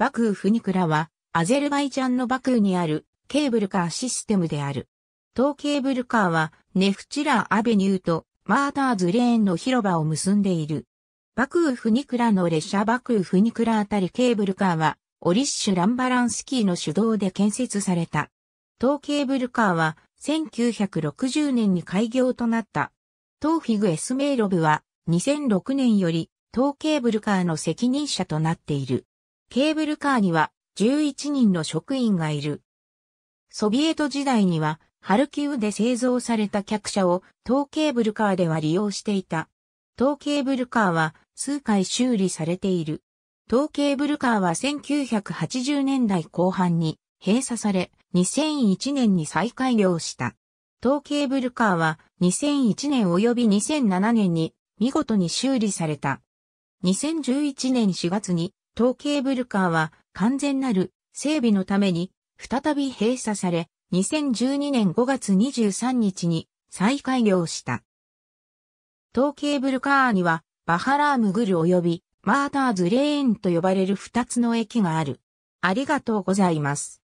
バクーフニクラは、アゼルバイジャンのバクーにあるケーブルカーシステムである。当ケーブルカーは、ネフチラーアベニューとマーターズレーンの広場を結んでいる。バクーフニクラの列車バクーフニクラあたりケーブルカーは、オリッシュ・ランバランスキーの主導で建設された。当ケーブルカーは1960年に開業となった。ーフィグ・エスメイロブは2006年より当ケーブルカーの責任者となっている。ケーブルカーには11人の職員がいる。ソビエト時代には、ハルキウで製造された客車を当ケーブルカーでは利用していた。当ケーブルカーは数回修理されている。当ケーブルカーは1980年代後半に閉鎖され、2001年に再開業した。当ケーブルカーは2001年及び2007年に見事に修理された。2011年4月に統計ブルカーは完全なる整備のために再び閉鎖され、2012年5月23日に再開業した。統計ブルカーにはバハラームグル及びマーターズレーンと呼ばれる2つの駅がある。ありがとうございます。